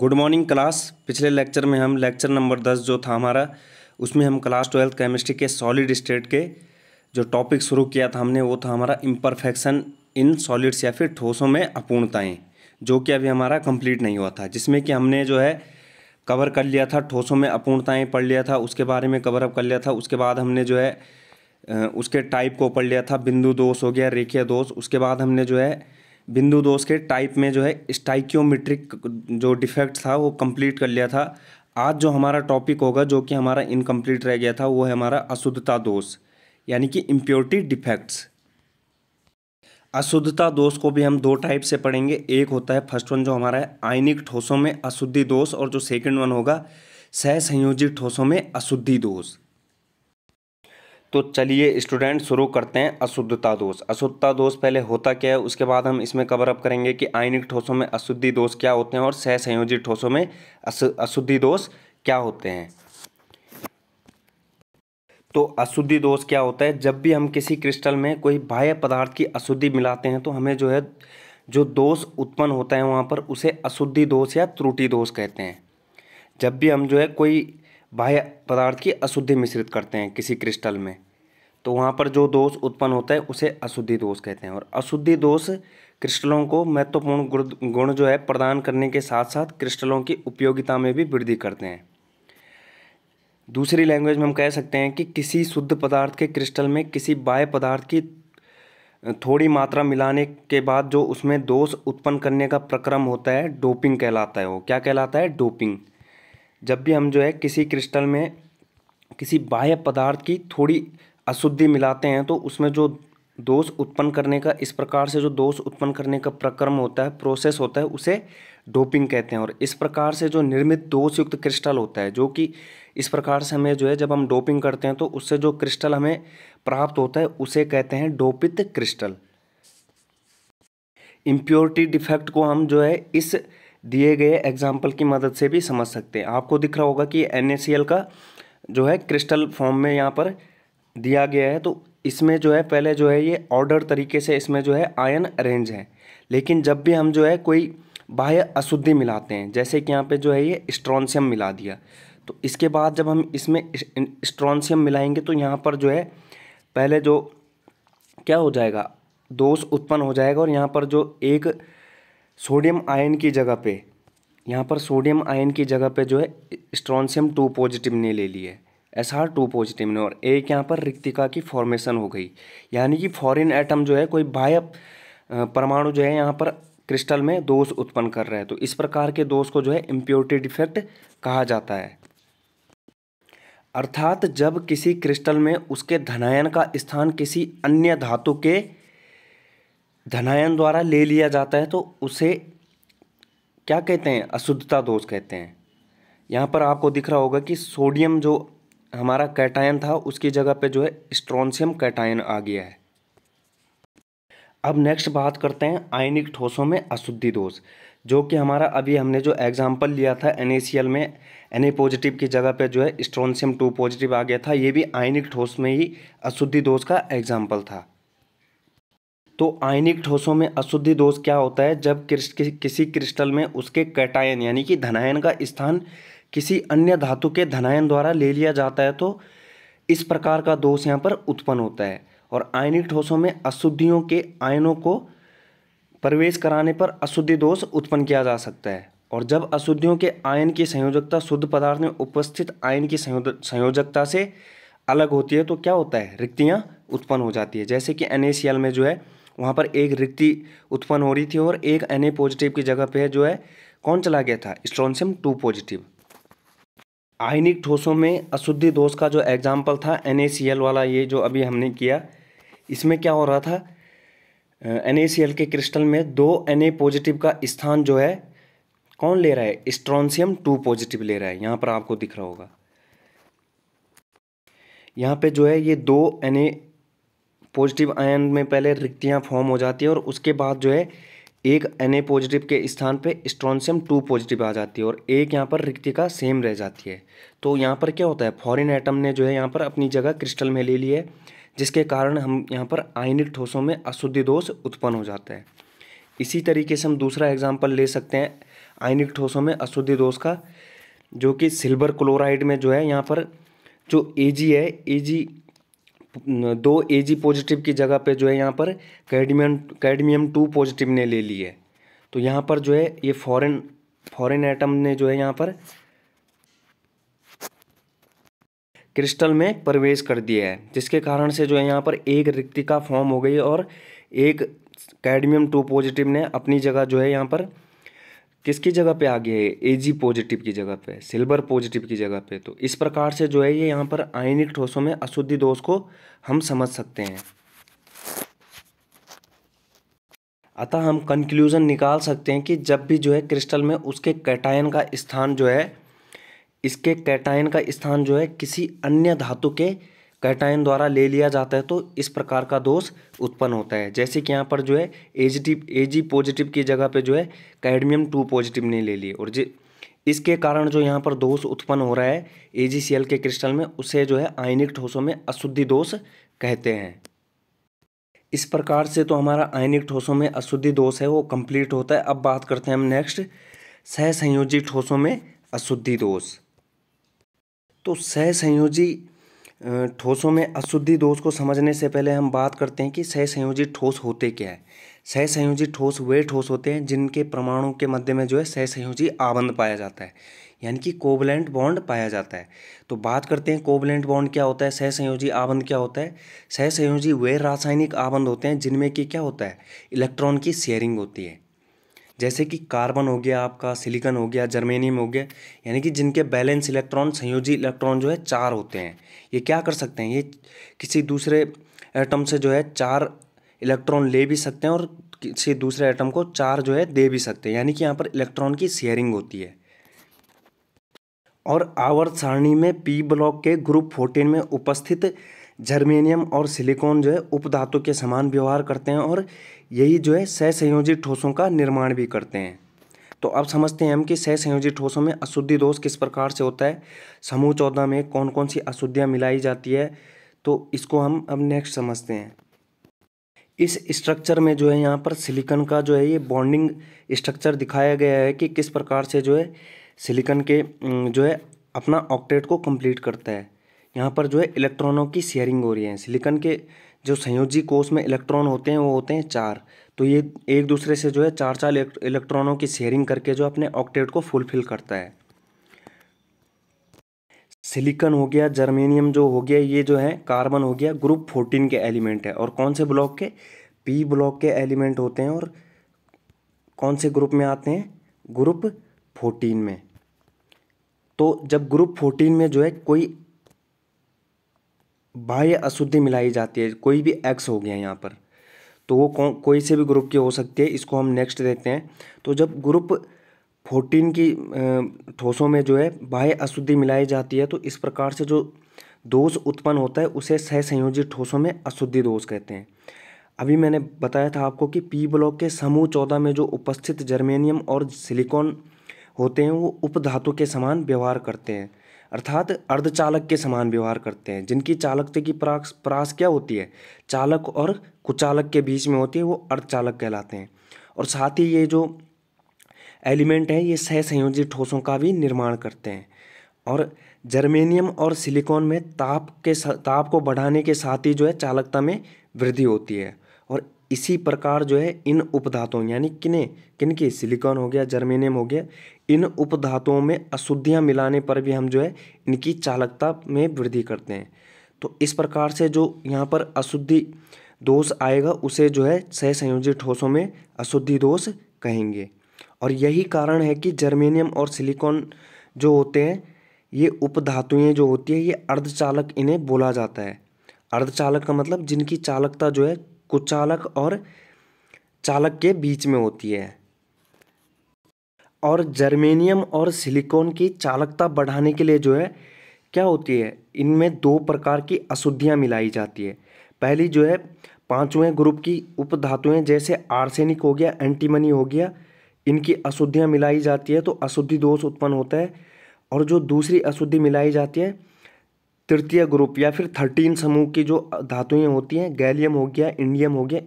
good morning class पिछले lecture में हम लेक्चर नंबर दस जो था हमारा उसमें हम क्लास ट्वेल्थ केमिस्ट्री के सॉलिड स्टेट के जो टॉपिक शुरू किया था हमने वो था हमारा इम्परफेक्शन इन सॉलिड्स या फिर ठोसों में अपूर्णताएँ जो कि अभी हमारा कंप्लीट नहीं हुआ था जिसमें कि हमने जो है कवर कर लिया था ठोसों में अपूर्णताएँ पढ़ लिया था उसके बारे में कवर अप कर लिया था उसके बाद हमने जो है उसके टाइप को पढ़ लिया था बिंदु दोष हो गया रेखिया दोष उसके बाद हमने जो है बिंदु दोष के टाइप में जो है स्टाइक्योमेट्रिक जो डिफेक्ट था वो कंप्लीट कर लिया था आज जो हमारा टॉपिक होगा जो कि हमारा इनकम्प्लीट रह गया था वो है हमारा अशुद्धता दोष यानी कि इम्प्योरिटी डिफेक्ट्स अशुद्धता दोष को भी हम दो टाइप से पढ़ेंगे एक होता है फर्स्ट वन जो हमारा है आयनिक ठोसों में अशुद्धि दोष और जो सेकंड वन होगा संयोजित ठोसों में अशुद्धि दोष तो चलिए स्टूडेंट शुरू करते हैं अशुद्धता दोष अशुद्धता दोष पहले होता क्या है उसके बाद हम इसमें कवर अप करेंगे कि आयनिक ठोसों में अशुद्धि दोष क्या होते हैं और सह संयोजित ठोसों में अशुद्धि दोष क्या होते हैं तो अशुद्धि दोष क्या होता है जब भी हम किसी क्रिस्टल में कोई बाह्य पदार्थ की अशुद्धि मिलाते हैं तो हमें जो है जो दोष उत्पन्न होता है वहाँ पर उसे अशुद्धि दोष या त्रुटि दोष कहते हैं जब भी हम जो है कोई बाह्य पदार्थ की अशुद्धि मिश्रित करते हैं किसी क्रिस्टल में तो वहाँ पर जो दोष उत्पन्न होता है उसे अशुद्धि दोष कहते हैं और अशुद्धि दोष क्रिस्टलों को महत्वपूर्ण गुण जो है प्रदान करने के साथ साथ क्रिस्टलों की उपयोगिता में भी वृद्धि करते हैं दूसरी लैंग्वेज में हम कह सकते हैं कि किसी शुद्ध पदार्थ के क्रिस्टल में किसी बाह्य पदार्थ की थोड़ी मात्रा मिलाने के बाद जो उसमें दोष उत्पन्न करने का प्रक्रम होता है डोपिंग कहलाता है वो क्या कहलाता है डोपिंग जब भी हम जो है किसी क्रिस्टल में किसी बाह्य पदार्थ की थोड़ी अशुद्धि मिलाते हैं तो उसमें जो दोष उत्पन्न करने का इस प्रकार से जो दोष उत्पन्न करने का प्रक्रम होता है प्रोसेस होता है उसे डोपिंग कहते हैं और इस प्रकार से जो निर्मित दोषयुक्त क्रिस्टल होता है जो कि इस प्रकार से हमें जो है जब हम डोपिंग करते हैं तो उससे जो क्रिस्टल हमें प्राप्त होता है उसे कहते हैं डोपित क्रिस्टल इम्प्योरिटी डिफेक्ट को हम जो है इस दिए गए एग्जाम्पल की मदद से भी समझ सकते हैं आपको दिख रहा होगा कि एन का जो है क्रिस्टल फॉर्म में यहाँ पर दिया गया है तो इसमें जो है पहले जो है ये ऑर्डर तरीके से इसमें जो है आयन अरेंज है लेकिन जब भी हम जो है कोई बाह्य अशुद्धि मिलाते हैं जैसे कि यहाँ पे जो है ये स्ट्रॉन्सियम मिला दिया तो इसके बाद जब हम इसमें स्ट्रॉन्शियम मिलाएंगे तो यहाँ पर जो है पहले जो क्या हो जाएगा दोष उत्पन्न हो जाएगा और यहाँ पर जो एक सोडियम आयन की जगह पे यहाँ पर सोडियम आयन की जगह पे जो है स्ट्रॉन्सियम टू पॉजिटिव ने ले ली है एस आर टू पॉजिटिव ने और एक यहाँ पर रिक्तिका की फॉर्मेशन हो गई यानी कि फॉरेन एटम जो है कोई बाह्य परमाणु जो है यहाँ पर क्रिस्टल में दोष उत्पन्न कर रहे हैं तो इस प्रकार के दोष को जो है इम्प्योरिटी डिफेक्ट कहा जाता है अर्थात जब किसी क्रिस्टल में उसके धनायन का स्थान किसी अन्य धातु के धनायन द्वारा ले लिया जाता है तो उसे क्या कहते हैं अशुद्धता दोष कहते हैं यहाँ पर आपको दिख रहा होगा कि सोडियम जो हमारा कैटायन था उसकी जगह पे जो है स्ट्रॉन्सियम कैटायन आ गया है अब नेक्स्ट बात करते हैं आयनिक ठोसों में अशुद्धि दोष जो कि हमारा अभी हमने जो एग्जाम्पल लिया था एन में एन पॉजिटिव की जगह पे जो है स्ट्रॉन्सियम टू पॉजिटिव आ गया था ये भी आयनिक ठोस में ही अशुद्धि दोष का एग्जाम्पल था तो आयनिक ठोसों में अशुद्धि दोष क्या होता है जब क्रिस्ट किसी क्रिस्टल में उसके कैटायन यानी कि धनायन का स्थान किसी अन्य धातु के धनायन द्वारा ले लिया जाता है तो इस प्रकार का दोष यहाँ पर उत्पन्न होता है और आयनिक ठोसों में अशुद्धियों के आयनों को प्रवेश कराने पर अशुद्धि दोष उत्पन्न किया जा सकता है और जब अशुद्धियों के आयन की संयोजकता शुद्ध पदार्थ में उपस्थित आयन की संयोजकता से अलग होती है तो क्या होता है रिक्तियाँ उत्पन्न हो जाती है जैसे कि एन में जो है वहाँ पर एक रिक्ति उत्पन्न हो रही थी और एक एन पॉजिटिव की जगह पे जो है कौन चला गया था स्ट्रॉनसियम टू पॉजिटिव आयनिक ठोसों में अशुद्धि दोष का जो एग्जाम्पल था एन वाला ये जो अभी हमने किया इसमें क्या हो रहा था एन के क्रिस्टल में दो एन पॉजिटिव का स्थान जो है कौन ले रहा है स्ट्रॉनसियम टू पॉजिटिव ले रहा है यहाँ पर आपको दिख रहा होगा यहाँ पे जो है ये दो एन पॉजिटिव आयन में पहले रिक्तियाँ फॉर्म हो जाती है और उसके बाद जो है एक एन ए पॉजिटिव के स्थान पे स्ट्रॉन्सियम टू पॉजिटिव आ जाती है और एक यहाँ पर रिक्तिका सेम रह जाती है तो यहाँ पर क्या होता है फॉरेन एटम ने जो है यहाँ पर अपनी जगह क्रिस्टल में ले ली है जिसके कारण हम यहाँ पर आयनिक ठोसों में अशुद्धि दोष उत्पन्न हो जाता है इसी तरीके से हम दूसरा एग्जाम्पल ले सकते हैं आयनिक ठोसों में अशुद्धि दोष का जो कि सिल्वर क्लोराइड में जो है यहाँ पर जो ए जी है ए जी दो ए जी पॉजिटिव की जगह पे जो है यहाँ पर कैडमियम कैडमियम टू पॉजिटिव ने ले ली है तो यहाँ पर जो है ये फॉरेन फॉरेन एटम ने जो है यहाँ पर क्रिस्टल में प्रवेश कर दिया है जिसके कारण से जो है यहाँ पर एक रिक्तिका फॉर्म हो गई और एक कैडमियम टू पॉजिटिव ने अपनी जगह जो है यहाँ पर किसकी जगह पे आ गया है ए जी पॉजिटिव की जगह पे सिल्वर पॉजिटिव की जगह पे तो इस प्रकार से जो है ये यहाँ पर आयनिक ठोसों में अशुद्धि दोष को हम समझ सकते हैं अतः हम कंक्लूजन निकाल सकते हैं कि जब भी जो है क्रिस्टल में उसके कैटायन का स्थान जो है इसके कैटायन का स्थान जो है किसी अन्य धातु के कैटाइन द्वारा ले लिया जाता है तो इस प्रकार का दोष उत्पन्न होता है जैसे कि यहाँ पर जो है ए एजी पॉजिटिव की जगह पे जो है कैडमियम टू पॉजिटिव ने ले लिए और जे इसके कारण जो यहाँ पर दोष उत्पन्न हो रहा है एल के क्रिस्टल में उसे जो है आयनिक ठोसों में अशुद्धि दोष कहते हैं इस प्रकार से तो हमारा आयनिक ठोसों में अशुद्धि दोष है वो कंप्लीट होता है अब बात करते हैं हम नेक्स्ट सहसंयोजी ठोसों में अशुद्धि दोष तो सहसंयोजी ठोसों में अशुद्धि दोष को समझने से पहले हम बात करते हैं कि सह संयोजित ठोस होते क्या है सहसंयोजी ठोस वे ठोस होते हैं जिनके परमाणु के मध्य में जो है सह संयोजी आबंध पाया जाता है यानी कि कोवलेंट बॉन्ड पाया जाता है तो बात करते हैं कोवलेंट बॉन्ड क्या होता है सहसंयोजी आबंध क्या होता है सहसंयोजी वे रासायनिक आबंध होते हैं जिनमें कि क्या होता है इलेक्ट्रॉन की शेयरिंग होती है जैसे कि कार्बन हो गया आपका सिलिकन हो गया जर्मेनियम हो गया यानी कि जिनके बैलेंस इलेक्ट्रॉन संयोजी इलेक्ट्रॉन जो है चार होते हैं ये क्या कर सकते हैं ये किसी दूसरे एटम से जो है चार इलेक्ट्रॉन ले भी सकते हैं और किसी दूसरे एटम को चार जो है दे भी सकते हैं यानी कि यहाँ पर इलेक्ट्रॉन की शेयरिंग होती है और आवर्त सारणी में पी ब्लॉक के ग्रुप फोर्टीन में उपस्थित जर्मेनियम और सिलिकॉन जो है उपधातु के समान व्यवहार करते हैं और यही जो है संयोजित ठोसों का निर्माण भी करते हैं तो अब समझते हैं हम कि सहसंयोजी ठोसों में अशुद्धि दोष किस प्रकार से होता है समूह चौदह में कौन कौन सी अशुद्धियाँ मिलाई जाती है तो इसको हम अब नेक्स्ट समझते हैं इस स्ट्रक्चर में जो है यहाँ पर सिलिकन का जो है ये बॉन्डिंग स्ट्रक्चर दिखाया गया है कि किस प्रकार से जो है सिलिकन के जो है अपना ऑक्टेट को कंप्लीट करता है यहाँ पर जो है इलेक्ट्रॉनों की शेयरिंग हो रही है सिलिकन के जो संयोजी कोष में इलेक्ट्रॉन होते हैं वो होते हैं चार तो ये एक दूसरे से जो है चार चार इलेक्ट्रॉनों की शेयरिंग करके जो अपने ऑक्टेट को फुलफिल करता है सिलिकन हो गया जर्मेनियम जो हो गया ये जो है कार्बन हो गया ग्रुप फोर्टीन के एलिमेंट है और कौन से ब्लॉक के पी ब्लॉक के एलिमेंट होते हैं और कौन से ग्रुप में आते हैं ग्रुप फोर्टीन में तो जब ग्रुप फोर्टीन में जो है कोई बाह्य अशुद्धि मिलाई जाती है कोई भी एक्स हो गया यहाँ पर तो वो कौन कोई से भी ग्रुप की हो सकती है इसको हम नेक्स्ट देखते हैं तो जब ग्रुप फोर्टीन की ठोसों में जो है बाह्य अशुद्धि मिलाई जाती है तो इस प्रकार से जो दोष उत्पन्न होता है उसे सहसंयोजित ठोसों में अशुद्धि दोष कहते हैं अभी मैंने बताया था आपको कि पी ब्लॉक के समूह चौदह में जो उपस्थित जर्मेनियम और सिलिकॉन होते हैं वो उपधातु के समान व्यवहार करते हैं अर्थात अर्धचालक के समान व्यवहार करते हैं जिनकी चालकता की परास परास क्या होती है चालक और कुचालक के बीच में होती है वो अर्धचालक कहलाते हैं और साथ ही ये जो एलिमेंट हैं ये संयोजित ठोसों का भी निर्माण करते हैं और जर्मेनियम और सिलिकॉन में ताप के ताप को बढ़ाने के साथ ही जो है चालकता में वृद्धि होती है इसी प्रकार जो है इन उपधातुओं यानी किने किनकी सिलिकॉन हो गया जर्मेनियम हो गया इन उपधातों में अशुद्धियाँ मिलाने पर भी हम जो है इनकी चालकता में वृद्धि करते हैं तो इस प्रकार से जो यहाँ पर अशुद्धि दोष आएगा उसे जो है सहसंयोजित ठोसों में अशुद्धि दोष कहेंगे और यही कारण है कि जर्मेनियम और सिलिकॉन जो होते हैं ये उपधातुएँ जो होती है ये अर्धचालक इन्हें बोला जाता है अर्धचालक का मतलब जिनकी चालकता जो है कुचालक और चालक के बीच में होती है और जर्मेनियम और सिलिकॉन की चालकता बढ़ाने के लिए जो है क्या होती है इनमें दो प्रकार की अशुद्धियाँ मिलाई जाती है पहली जो है पांचवें ग्रुप की उपधातुएं जैसे आर्सेनिक हो गया एंटीमनी हो गया इनकी अशुद्धियाँ मिलाई जाती है तो अशुद्धि दोष उत्पन्न होता है और जो दूसरी अशुद्धि मिलाई जाती है तृतीय ग्रुप या फिर थर्टीन समूह की जो धातुएँ होती हैं गैलियम हो गया इंडियम हो गया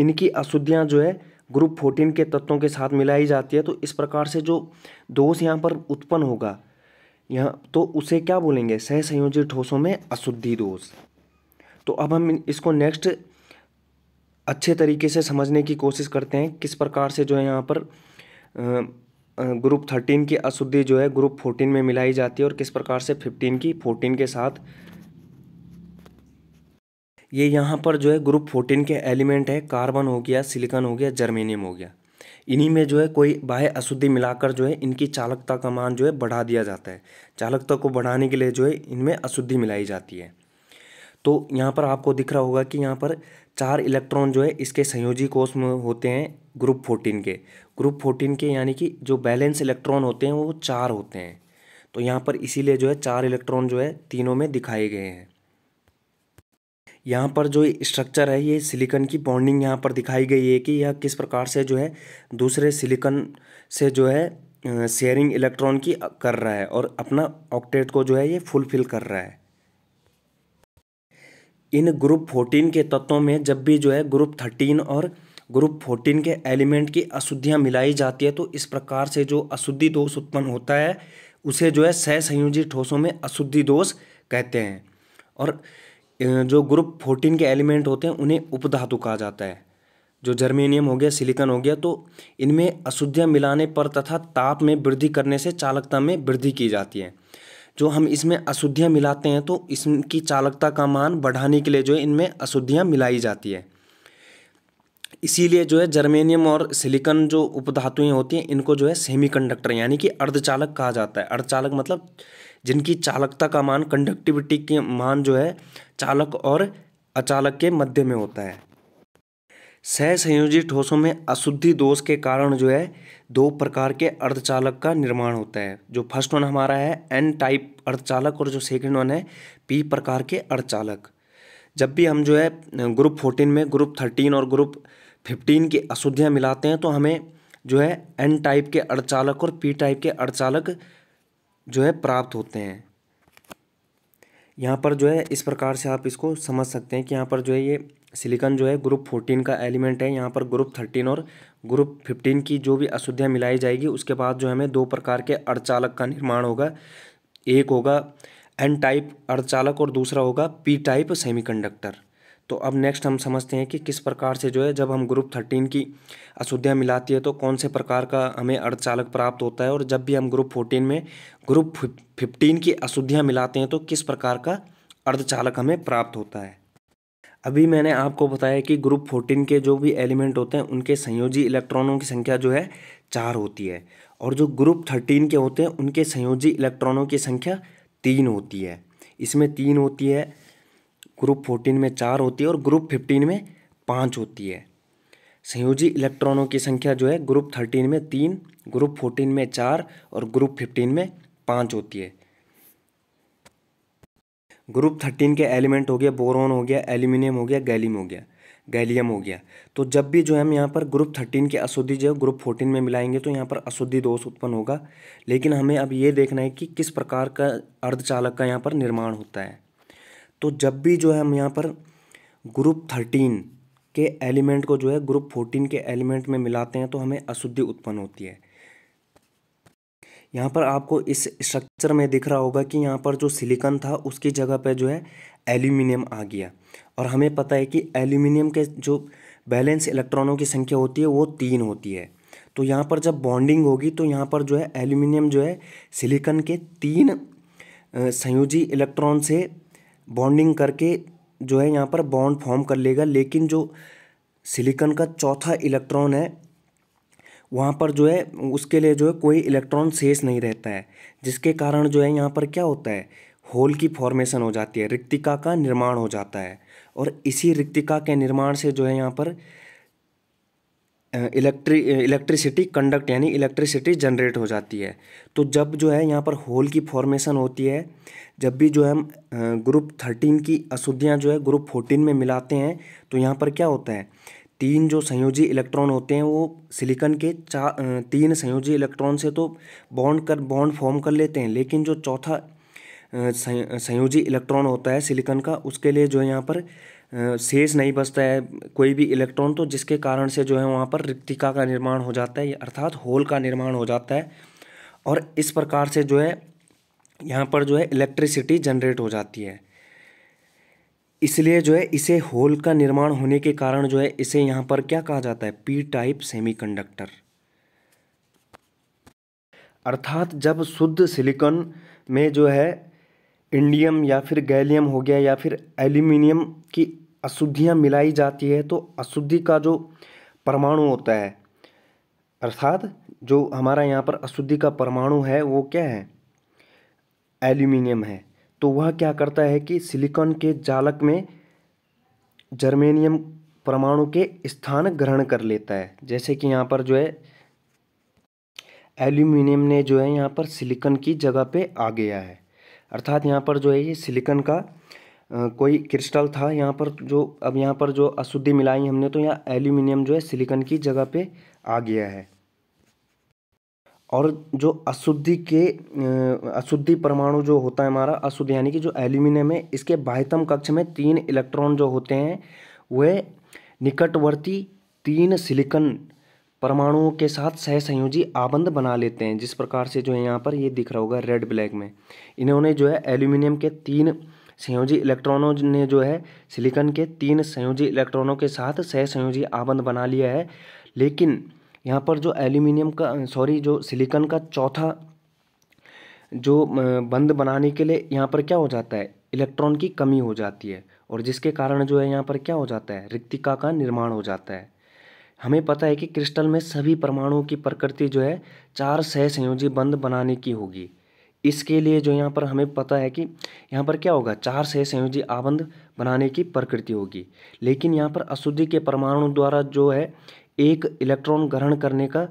इनकी अशुद्धियाँ जो है ग्रुप फोर्टीन के तत्वों के साथ मिलाई जाती है तो इस प्रकार से जो दोष यहाँ पर उत्पन्न होगा यहाँ तो उसे क्या बोलेंगे सहसंयोजित ठोसों में अशुद्धि दोष तो अब हम इसको नेक्स्ट अच्छे तरीके से समझने की कोशिश करते हैं किस प्रकार से जो है यहाँ पर ग्रुप थर्टीन की अशुद्धि जो है ग्रुप फोर्टीन में मिलाई जाती है और किस प्रकार से फिफ्टीन की फोर्टीन के साथ ये यहाँ पर जो है ग्रुप फोर्टीन के एलिमेंट है कार्बन हो गया सिलिकॉन हो गया जर्मेनियम हो गया इन्हीं में जो है कोई बाह्य अशुद्धि मिलाकर जो है इनकी चालकता का मान जो है बढ़ा दिया जाता है चालकता को बढ़ाने के लिए जो है इनमें अशुद्धि मिलाई जाती है तो यहाँ पर आपको दिख रहा होगा कि यहाँ पर चार इलेक्ट्रॉन जो है इसके संयोजी कोष में होते हैं ग्रुप फोर्टीन के ग्रुप फोर्टीन के यानी कि जो बैलेंस इलेक्ट्रॉन होते हैं वो चार होते हैं तो यहाँ पर इसीलिए जो है चार इलेक्ट्रॉन जो है तीनों में दिखाए गए हैं यहाँ पर जो स्ट्रक्चर है ये सिलिकन की बॉन्डिंग यहाँ पर दिखाई गई है कि यह किस प्रकार से जो है दूसरे सिलिकन से जो है शेयरिंग इलेक्ट्रॉन की कर रहा है और अपना ऑक्टेट को जो है ये फुलफिल कर रहा है इन ग्रुप फोर्टीन के तत्वों में जब भी जो है ग्रुप थर्टीन और ग्रुप फोर्टीन के एलिमेंट की अशुद्धियाँ मिलाई जाती है तो इस प्रकार से जो अशुद्धि दोष उत्पन्न होता है उसे जो है संयोजी ठोसों में अशुद्धि दोष कहते हैं और जो ग्रुप फोर्टीन के एलिमेंट होते हैं उन्हें उपधातु कहा जाता है जो जर्मेनियम हो गया सिलिकन हो गया तो इनमें अशुद्धियाँ मिलाने पर तथा ताप में वृद्धि करने से चालकता में वृद्धि की जाती है जो हम इसमें अशुद्धियाँ मिलाते हैं तो इसकी चालकता का मान बढ़ाने के लिए जो है इनमें अशुद्धियाँ मिलाई जाती है इसीलिए जो है जर्मेनियम और सिलिकन जो उपधातुएं होती हैं इनको जो है सेमीकंडक्टर यानी कि अर्धचालक कहा जाता है अर्धचालक मतलब जिनकी चालकता का मान कंडक्टिविटी के मान जो है चालक और अचालक के मध्य में होता है सहसंयोजी ठोसों में अशुद्धि दोष के कारण जो है दो प्रकार के अर्धचालक का निर्माण होता है जो फर्स्ट वन हमारा है एन टाइप अर्धचालक और जो सेकंड वन है पी प्रकार के अर्धचालक जब भी हम जो है ग्रुप फोर्टीन में ग्रुप थर्टीन और ग्रुप फिफ्टीन की अशुद्धियाँ मिलाते हैं तो हमें जो है एन टाइप के अर्धचालक और पी टाइप के अर्धचालक जो है प्राप्त होते हैं यहाँ पर जो है इस प्रकार से आप इसको समझ सकते हैं कि यहाँ पर जो है ये सिलिकॉन जो है ग्रुप फोर्टीन का एलिमेंट है यहाँ पर ग्रुप थर्टीन और ग्रुप फिफ्टीन की जो भी अशुद्धियाँ मिलाई जाएगी उसके बाद जो हमें दो प्रकार के अर्धचालक का निर्माण होगा एक होगा एन टाइप अर्धचालक और दूसरा होगा पी टाइप सेमीकंडक्टर तो अब नेक्स्ट हम समझते हैं कि किस प्रकार से जो है जब हम ग्रुप थर्टीन की अशुद्धियाँ मिलाती है तो कौन से प्रकार का हमें अर्धचालक प्राप्त होता है और जब भी हम ग्रुप फोर्टीन में ग्रुप फिफ्टीन की अशुद्धियाँ मिलाते हैं तो किस प्रकार का अर्धचालक हमें प्राप्त होता है अभी मैंने आपको बताया कि ग्रुप फोर्टीन के जो भी एलिमेंट होते हैं उनके संयोजी इलेक्ट्रॉनों की संख्या जो है चार होती है और जो ग्रुप थर्टीन के होते हैं उनके संयोजी इलेक्ट्रॉनों की संख्या तीन होती है इसमें तीन होती है ग्रुप फोर्टीन में चार होती है और ग्रुप फिफ्टीन में पाँच होती है संयोजी इलेक्ट्रॉनों की संख्या जो है ग्रुप थर्टीन में तीन ग्रुप फोर्टीन में चार और ग्रुप फिफ्टीन में पाँच होती है ग्रुप थर्टीन के एलिमेंट हो गया बोरोन हो गया एल्यूमिनियम हो गया गैलियम हो गया गैलियम हो गया तो जब भी जो है हम यहाँ पर ग्रुप थर्टीन के अशुद्धि जो है ग्रुप फोर्टीन में मिलाएंगे तो यहाँ पर अशुद्धि दोष उत्पन्न होगा लेकिन हमें अब ये देखना है कि किस प्रकार का अर्धचालक का यहाँ पर निर्माण होता है तो जब भी जो है हम यहाँ पर ग्रुप थर्टीन के एलिमेंट को जो है ग्रुप फोर्टीन के एलिमेंट में मिलाते हैं तो हमें अशुद्धि उत्पन्न होती है यहाँ पर आपको इस स्ट्रक्चर में दिख रहा होगा कि यहाँ पर जो सिलिकन था उसकी जगह पर जो है एल्यूमिनियम आ गया और हमें पता है कि एल्यूमिनियम के जो बैलेंस इलेक्ट्रॉनों की संख्या होती है वो तीन होती है तो यहाँ पर जब बॉन्डिंग होगी तो यहाँ पर जो है एल्यूमिनियम जो है सिलिकन के तीन संयोजी इलेक्ट्रॉन से बॉन्डिंग करके जो है यहाँ पर बॉन्ड फॉर्म कर लेगा लेकिन जो सिलिकन का चौथा इलेक्ट्रॉन है वहाँ पर जो है उसके लिए जो है कोई इलेक्ट्रॉन शेष नहीं रहता है जिसके कारण जो है यहाँ पर क्या होता है होल की फॉर्मेशन हो जाती है रिक्तिका का निर्माण हो जाता है और इसी रिक्तिका के निर्माण से जो है यहाँ पर इलेक्ट्री इलेक्ट्रिसिटी कंडक्ट यानी इलेक्ट्रिसिटी जनरेट हो जाती है तो जब जो है यहाँ पर होल की फॉर्मेशन होती है जब भी जो है हम ग्रुप थर्टीन की अशुद्धियाँ जो है ग्रुप फोर्टीन में मिलाते हैं तो यहाँ पर क्या होता है तीन जो संयोजी इलेक्ट्रॉन होते हैं वो सिलिकन के चा तीन संयोजी इलेक्ट्रॉन से तो बॉन्ड कर बॉन्ड फॉर्म कर लेते हैं लेकिन जो चौथा संयोजी इलेक्ट्रॉन होता है सिलिकन का उसके लिए जो है यहाँ पर शेष नहीं बचता है कोई भी इलेक्ट्रॉन तो जिसके कारण से जो है वहाँ पर रिक्तिका का निर्माण हो जाता है अर्थात होल का निर्माण हो जाता है और इस प्रकार से जो है यहाँ पर जो है इलेक्ट्रिसिटी जनरेट हो जाती है इसलिए जो है इसे होल का निर्माण होने के कारण जो है इसे यहाँ पर क्या कहा जाता है पी टाइप सेमीकंडक्टर अर्थात जब शुद्ध सिलिकॉन में जो है इंडियम या फिर गैलियम हो गया या फिर एल्यूमिनियम की अशुद्धियाँ मिलाई जाती है तो अशुद्धि का जो परमाणु होता है अर्थात जो हमारा यहाँ पर अशुद्धि का परमाणु है वो क्या है एल्यूमिनियम है तो वह क्या करता है कि सिलिकॉन के जालक में जर्मेनियम परमाणु के स्थान ग्रहण कर लेता है जैसे कि यहाँ पर जो है एल्यूमिनियम ने जो है यहाँ पर सिलिकॉन की जगह पे आ गया है अर्थात यहाँ पर जो है ये सिलिकॉन का आ, कोई क्रिस्टल था यहाँ पर जो अब यहाँ पर जो अशुद्धि मिलाई हमने तो यहाँ एल्यूमिनियम जो है सिलिकॉन की जगह पे आ गया है और जो अशुद्धि के अशुद्धि परमाणु जो होता है हमारा अशुद्ध यानी कि जो एल्यूमिनियम है इसके बाह्यतम कक्ष में तीन इलेक्ट्रॉन जो होते हैं वह निकटवर्ती तीन सिलिकन परमाणुओं के साथ सहसंयोजी आबंध बना लेते हैं जिस प्रकार से जो है यहाँ पर ये दिख रहा होगा रेड ब्लैक में इन्होंने जो है एल्यूमिनियम के तीन संयोजी इलेक्ट्रॉनों ने जो है सिलिकन के तीन संयोजी इलेक्ट्रॉनों के साथ सहसंयोजी आबंध बना लिया है लेकिन यहाँ पर जो एल्यूमिनियम का सॉरी जो सिलिकन का चौथा जो बंद बनाने के लिए यहाँ पर क्या हो जाता है इलेक्ट्रॉन की कमी हो जाती है और जिसके कारण जो है यहाँ पर क्या हो जाता है रिक्तिका का निर्माण हो जाता है हमें पता है कि क्रिस्टल में सभी परमाणुओं की प्रकृति जो है चार सह संयोजी बंद बनाने की होगी इसके लिए जो यहाँ पर हमें पता है कि यहाँ पर क्या होगा चार सह संयोजी आबंध बनाने की प्रकृति होगी लेकिन यहाँ पर अशुद्धि के परमाणु द्वारा जो है एक इलेक्ट्रॉन ग्रहण करने का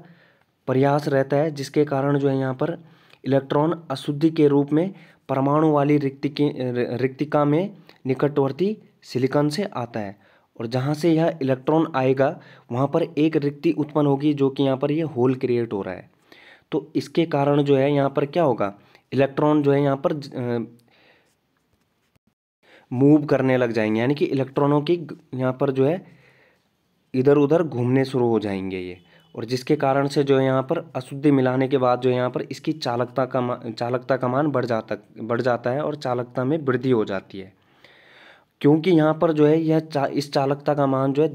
प्रयास रहता है जिसके कारण जो है यहाँ पर इलेक्ट्रॉन अशुद्धि के रूप में परमाणु वाली रिक्तिकी रिक्तिका में निकटवर्ती सिलिकॉन से आता है और जहाँ से यह इलेक्ट्रॉन आएगा वहाँ पर एक रिक्ति उत्पन्न होगी जो कि यहाँ पर यह होल क्रिएट हो रहा है तो इसके कारण जो है यहाँ पर क्या होगा इलेक्ट्रॉन जो है यहाँ पर मूव करने लग जाएंगे यानी कि इलेक्ट्रॉनों की यहाँ पर जो है इधर उधर घूमने शुरू हो जाएंगे ये और जिसके कारण से जो यहाँ पर अशुद्धि मिलाने के बाद जो यहाँ पर इसकी चालकता का चालकता का मान बढ़ जाता बढ़ जाता है और चालकता में वृद्धि हो जाती है क्योंकि यहाँ पर जो है यह चा, इस चालकता का मान जो है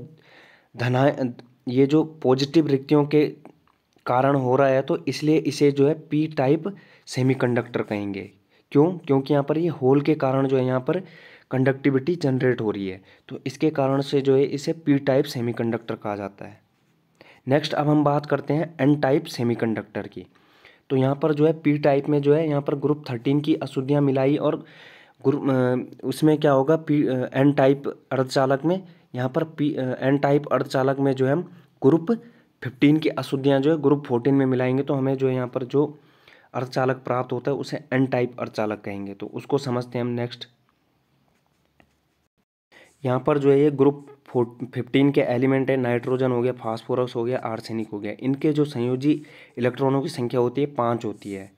धना ये जो पॉजिटिव रिक्तियों के कारण हो रहा है तो इसलिए इसे जो है पी टाइप सेमीकंडक्टर कहेंगे क्यों क्योंकि यहाँ पर ये होल के कारण जो है यहाँ पर कंडक्टिविटी जनरेट हो रही है तो इसके कारण से जो है इसे पी टाइप सेमीकंडक्टर कहा जाता है नेक्स्ट अब हम बात करते हैं एन टाइप सेमीकंडक्टर की तो यहाँ पर जो है पी टाइप में जो है यहाँ पर ग्रुप थर्टीन की अशुद्धियाँ मिलाई और ग्रुप उसमें क्या होगा पी एन टाइप अर्धचालक में यहाँ पर पी एन टाइप अर्धचालक में जो है हम ग्रुप फिफ्टीन की अशुद्धियाँ जो है ग्रुप फोर्टीन में मिलाएंगे तो हमें जो है यहाँ पर जो अर्धचालक प्राप्त होता है उसे एन टाइप अर्धचालक कहेंगे तो उसको समझते हैं हम नेक्स्ट यहाँ पर जो है ये ग्रुप फिफ्टीन के एलिमेंट है नाइट्रोजन हो गया फास्फोरस हो गया आर्सेनिक हो गया इनके जो संयोजी इलेक्ट्रॉनों की संख्या होती है पाँच होती है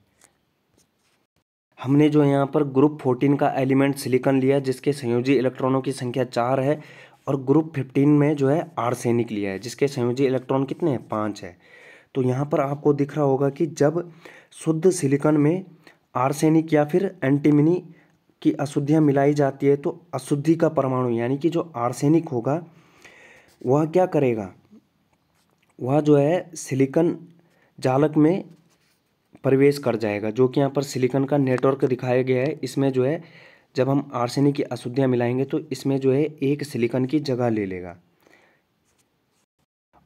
हमने जो यहाँ पर ग्रुप फोर्टीन का एलिमेंट सिलिकॉन लिया जिसके संयोजी इलेक्ट्रॉनों की संख्या चार है और ग्रुप फिफ्टीन में जो है आर्सेनिक लिया है जिसके संयोजी इलेक्ट्रॉन कितने हैं पाँच है तो यहाँ पर आपको दिख रहा होगा कि जब शुद्ध सिलिकन में आर्सेनिक या फिर एंटीमिनी की अशुद्धियाँ मिलाई जाती है तो अशुद्धि का परमाणु यानी कि जो आर्सेनिक होगा वह क्या करेगा वह जो है सिलिकन जालक में प्रवेश कर जाएगा जो कि यहाँ पर सिलिकन का नेटवर्क दिखाया गया है इसमें जो है जब हम आर्सेनिक की अशुद्धियाँ मिलाएंगे तो इसमें जो है एक सिलिकन की जगह ले लेगा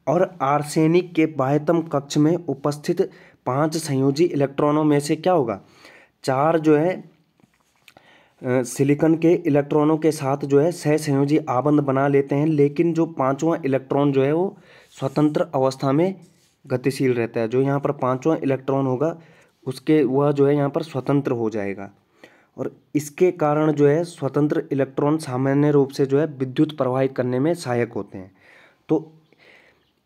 और आर्सेनिक के बाह्यतम कक्ष में उपस्थित पांच संयोजी इलेक्ट्रॉनों में से क्या होगा चार जो है सिलिकन के इलेक्ट्रॉनों के साथ जो है सह संयोजी आबंध बना लेते हैं लेकिन जो पांचवा इलेक्ट्रॉन जो है वो स्वतंत्र अवस्था में गतिशील रहता है जो यहाँ पर पांचवा इलेक्ट्रॉन होगा उसके वह जो है यहाँ पर स्वतंत्र हो जाएगा और इसके कारण जो है स्वतंत्र इलेक्ट्रॉन सामान्य रूप से जो है विद्युत प्रवाहित करने में सहायक होते हैं तो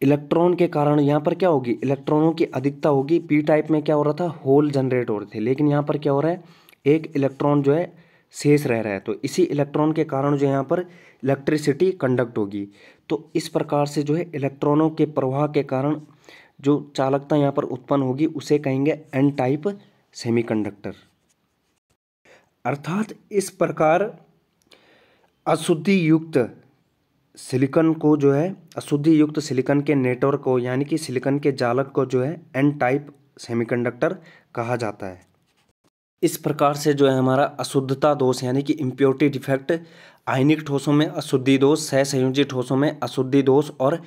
इलेक्ट्रॉन के कारण यहाँ पर क्या होगी इलेक्ट्रॉनों की अधिकता होगी पी टाइप में क्या हो रहा था होल जनरेट हो रहे थे लेकिन यहाँ पर क्या हो रहा है एक इलेक्ट्रॉन जो है शेष रह रहा है तो इसी इलेक्ट्रॉन के कारण जो यहाँ पर इलेक्ट्रिसिटी कंडक्ट होगी तो इस प्रकार से जो है इलेक्ट्रॉनों के प्रवाह के कारण जो चालकता यहाँ पर उत्पन्न होगी उसे कहेंगे एन टाइप सेमीकंडक्टर अर्थात इस प्रकार अशुद्धि युक्त सिलिकन को जो है अशुद्धि युक्त सिलिकन के नेटवर्क को यानी कि सिलिकन के जालक को जो है एन टाइप सेमीकंडक्टर कहा जाता है इस प्रकार से जो है हमारा अशुद्धता दोष यानी कि इम्प्योरिटी डिफेक्ट आयनिक ठोसों में अशुद्धि दोष सह संयोजित ठोसों में अशुद्धि दोष और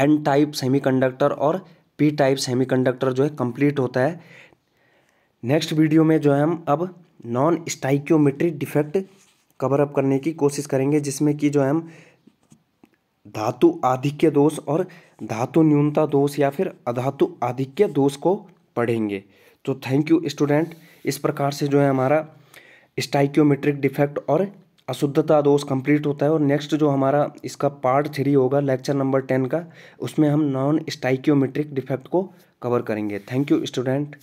एन टाइप सेमीकंडक्टर और पी टाइप सेमीकंडक्टर जो है कंप्लीट होता है नेक्स्ट वीडियो में जो है हम अब non stoichiometry defect cover up करने की कोशिश करेंगे जिसमें कि जो है हम धातु आधिक्य दोष और धातु न्यूनता दोष या फिर अधातु आधिक्य दोष को पढ़ेंगे तो थैंक यू स्टूडेंट इस प्रकार से जो है हमारा स्टाइक्योमेट्रिक डिफेक्ट और अशुद्धता दोष कंप्लीट होता है और नेक्स्ट जो हमारा इसका पार्ट थ्री होगा लेक्चर नंबर टेन का उसमें हम नॉन स्टाइक्योमेट्रिक डिफेक्ट को कवर करेंगे थैंक यू स्टूडेंट